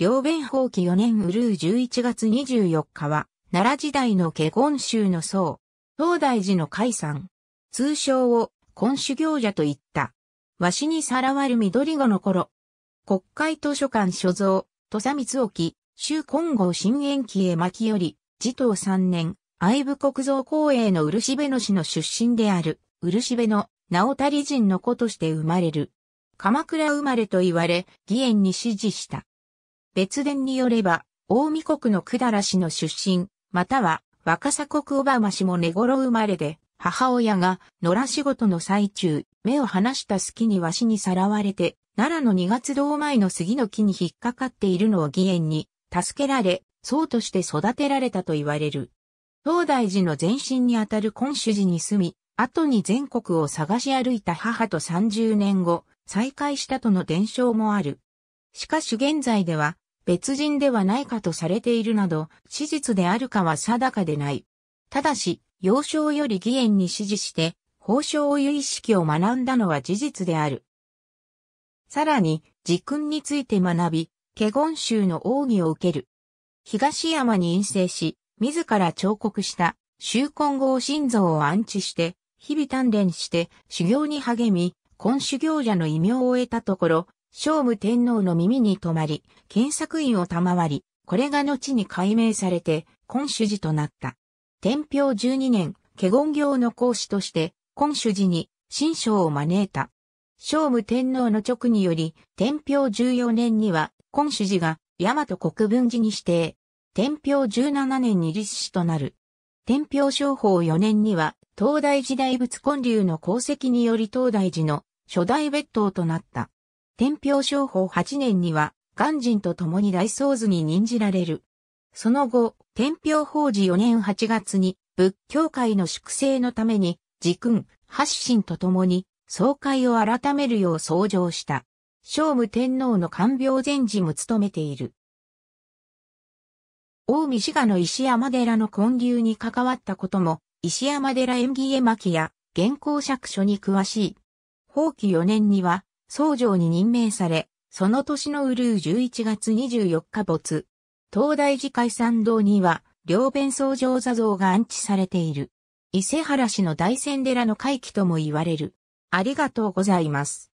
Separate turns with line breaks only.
両弁法規4年ウルー11月24日は、奈良時代の華厳宗の僧、東大寺の解山、通称を根修行者と言った。わしにさらわる緑子の頃、国会図書館所蔵、土佐光沖、州金剛新延期へ巻き寄り、自頭3年、愛部国造公営の漆辺の市の出身である、漆辺の直足人の子として生まれる。鎌倉生まれと言われ、義援に支持した。別伝によれば、大見国の百済氏の出身、または若狭国小浜氏も寝頃生まれで、母親が野良仕事の最中、目を離した隙にわしにさらわれて、奈良の二月堂前の杉の木に引っかかっているのを義援に、助けられ、僧として育てられたと言われる。東大寺の前身にあたる根主寺に住み、後に全国を探し歩いた母と30年後、再会したとの伝承もある。しかし現在では、別人ではないかとされているなど、史実であるかは定かでない。ただし、幼少より義援に指示して、法相う意識を学んだのは事実である。さらに、時訓について学び、華厳宗の奥義を受ける。東山に陰性し、自ら彫刻した、宗根号心臓を安置して、日々鍛錬して、修行に励み、今修行者の異名を得たところ、聖武天皇の耳に留まり、検索院を賜り、これが後に改名されて、今主寺となった。天平十二年、華厳行の講師として、今主寺に、新章を招いた。聖武天皇の直により、天平十四年には、今主寺が、大和国分寺に指定。天平十七年に立志となる。天平商法四年には、東大寺大仏建立の功績により東大寺の初代別当となった。天平商法8年には、元人と共に大僧図に任じられる。その後、天平法事4年8月に、仏教界の粛清のために、時君、発信と共に、総会を改めるよう創上した。聖武天皇の官病前事も務めている。大見志賀の石山寺の建立に関わったことも、石山寺縁起絵巻や、原稿釈書に詳しい。法紀4年には、総長に任命され、その年のウルー11月24日没。東大寺海参道には、両弁総上座像が安置されている。伊勢原市の大仙寺の回帰とも言われる。ありがとうございます。